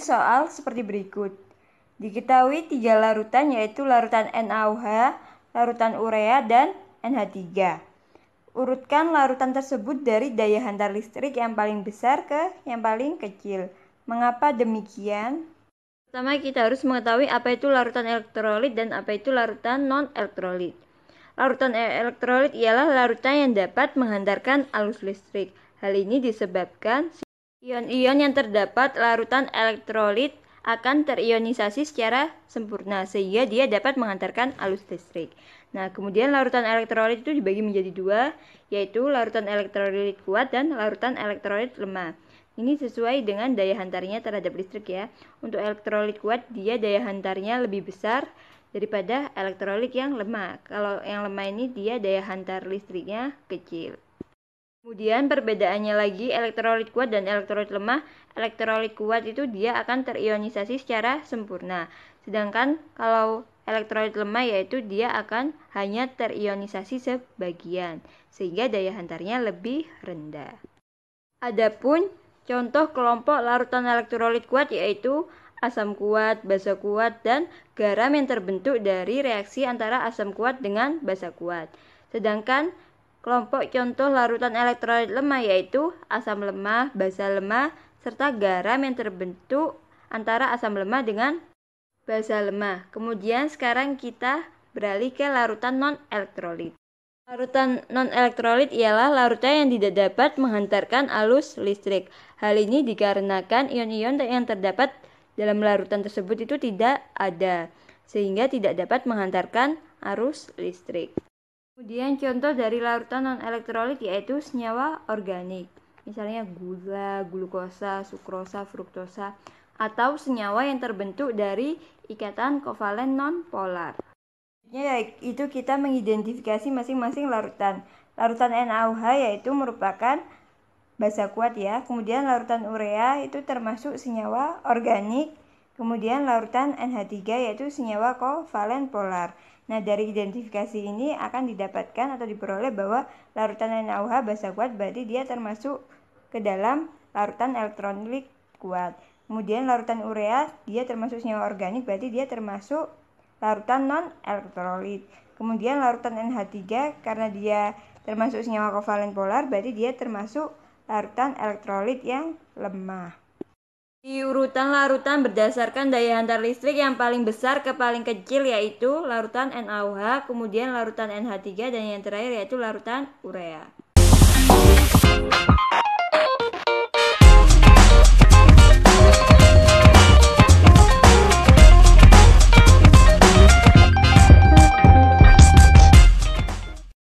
soal seperti berikut. Diketahui tiga larutan yaitu larutan NaOH, larutan urea, dan NH3. Urutkan larutan tersebut dari daya hantar listrik yang paling besar ke yang paling kecil. Mengapa demikian? Pertama kita harus mengetahui apa itu larutan elektrolit dan apa itu larutan non-elektrolit. Larutan elektrolit ialah larutan yang dapat menghantarkan arus listrik. Hal ini disebabkan Ion-ion yang terdapat larutan elektrolit akan terionisasi secara sempurna sehingga dia dapat mengantarkan alus listrik. Nah, kemudian larutan elektrolit itu dibagi menjadi dua, yaitu larutan elektrolit kuat dan larutan elektrolit lemah. Ini sesuai dengan daya hantarnya terhadap listrik ya. Untuk elektrolit kuat, dia daya hantarnya lebih besar daripada elektrolit yang lemah. Kalau yang lemah ini dia daya hantar listriknya kecil. Kemudian perbedaannya lagi elektrolit kuat dan elektrolit lemah, elektrolit kuat itu dia akan terionisasi secara sempurna. Sedangkan kalau elektrolit lemah yaitu dia akan hanya terionisasi sebagian sehingga daya hantarnya lebih rendah. Adapun contoh kelompok larutan elektrolit kuat yaitu asam kuat, basa kuat dan garam yang terbentuk dari reaksi antara asam kuat dengan basa kuat. Sedangkan Kelompok contoh larutan elektrolit lemah yaitu asam lemah, basa lemah, serta garam yang terbentuk antara asam lemah dengan basa lemah. Kemudian sekarang kita beralih ke larutan non-elektrolit. Larutan non-elektrolit ialah larutan yang tidak dapat menghantarkan alus listrik. Hal ini dikarenakan ion-ion yang terdapat dalam larutan tersebut itu tidak ada, sehingga tidak dapat menghantarkan arus listrik. Kemudian contoh dari larutan non elektrolit yaitu senyawa organik, misalnya gula, glukosa, sukrosa, fruktosa, atau senyawa yang terbentuk dari ikatan kovalen non polar. Ya, itu kita mengidentifikasi masing-masing larutan. Larutan NaOH yaitu merupakan basa kuat ya. Kemudian larutan urea itu termasuk senyawa organik Kemudian larutan NH3 yaitu senyawa kovalen polar. Nah, dari identifikasi ini akan didapatkan atau diperoleh bahwa larutan NaOH basa kuat berarti dia termasuk ke dalam larutan elektronik kuat. Kemudian larutan urea dia termasuk senyawa organik berarti dia termasuk larutan non elektrolit. Kemudian larutan NH3 karena dia termasuk senyawa kovalen polar berarti dia termasuk larutan elektrolit yang lemah. Di urutan larutan berdasarkan daya hantar listrik yang paling besar ke paling kecil yaitu larutan NaOH, kemudian larutan NH3 dan yang terakhir yaitu larutan urea.